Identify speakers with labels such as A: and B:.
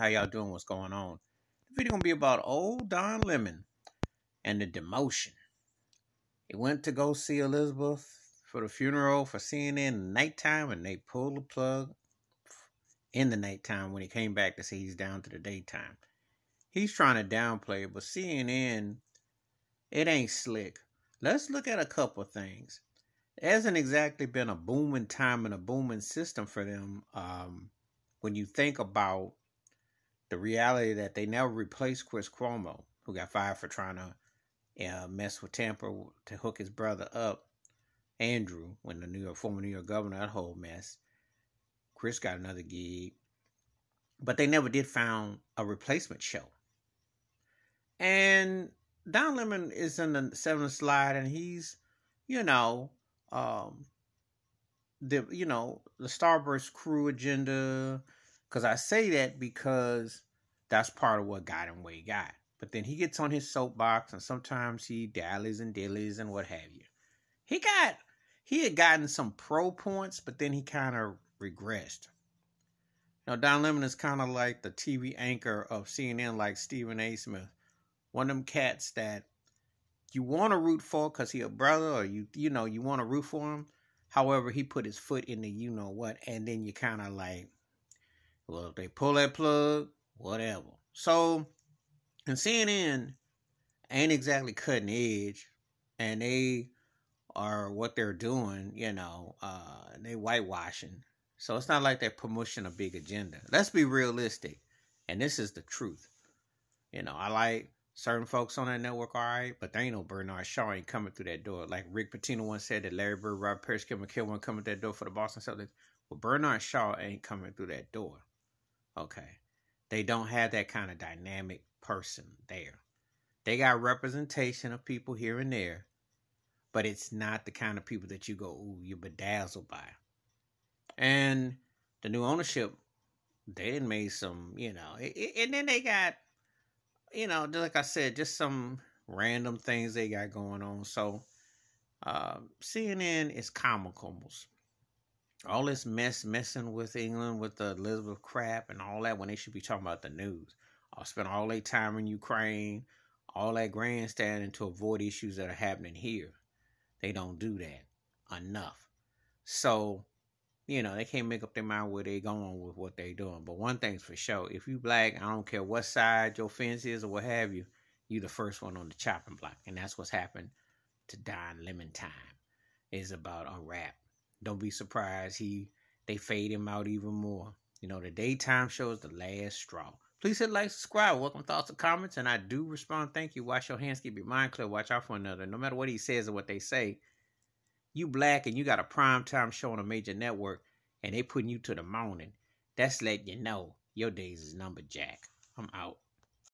A: How y'all doing? What's going on? The video gonna be about old Don Lemon and the demotion. He went to go see Elizabeth for the funeral for CNN nighttime, and they pulled the plug in the nighttime when he came back to see he's down to the daytime. He's trying to downplay it, but CNN, it ain't slick. Let's look at a couple things. There hasn't exactly been a booming time and a booming system for them. Um, when you think about the reality that they never replaced Chris Cuomo, who got fired for trying to uh, mess with Tampa to hook his brother up, Andrew, when the New York former New York governor, that whole mess. Chris got another gig, but they never did found a replacement show. And Don Lemon is in the seventh slide, and he's, you know, um, the you know the Starburst crew agenda because I say that because that's part of what got him where he got. But then he gets on his soapbox and sometimes he dallies and dillies and what have you. He got, he had gotten some pro points, but then he kind of regressed. Now, Don Lemon is kind of like the TV anchor of CNN, like Stephen A. Smith. One of them cats that you want to root for because he a brother or you, you know, you want to root for him. However, he put his foot in the you know what, and then you kind of like, well, if they pull that plug, whatever. So, and CNN ain't exactly cutting edge, and they are what they're doing, you know, uh, they whitewashing. So it's not like they're promoting a big agenda. Let's be realistic, and this is the truth. You know, I like certain folks on that network, all right, but there ain't no Bernard Shaw ain't coming through that door. Like Rick Pitino once said that Larry Bird, Rob Pierce, Kevin McKill won't come through that door for the Boston Celtics. Well, Bernard Shaw ain't coming through that door. Okay. They don't have that kind of dynamic person there. They got representation of people here and there, but it's not the kind of people that you go, ooh, you're bedazzled by. And the new ownership, they didn't made some, you know, and then they got, you know, like I said, just some random things they got going on. So uh, CNN is comical all this mess messing with England with the Elizabeth crap and all that when they should be talking about the news. I spent all their time in Ukraine, all that grandstanding to avoid issues that are happening here. They don't do that enough. So, you know, they can't make up their mind where they're going with what they're doing. But one thing's for sure, if you black, I don't care what side your fence is or what have you, you the first one on the chopping block. And that's what's happened to Don Lemon Time. Is about a wrap don't be surprised he they fade him out even more. You know, the daytime show is the last straw. Please hit like, subscribe, welcome thoughts and comments, and I do respond. Thank you. Wash your hands, keep your mind clear, watch out for another. No matter what he says or what they say, you black and you got a prime time show on a major network, and they putting you to the moaning. That's letting you know your days is number jack. I'm out.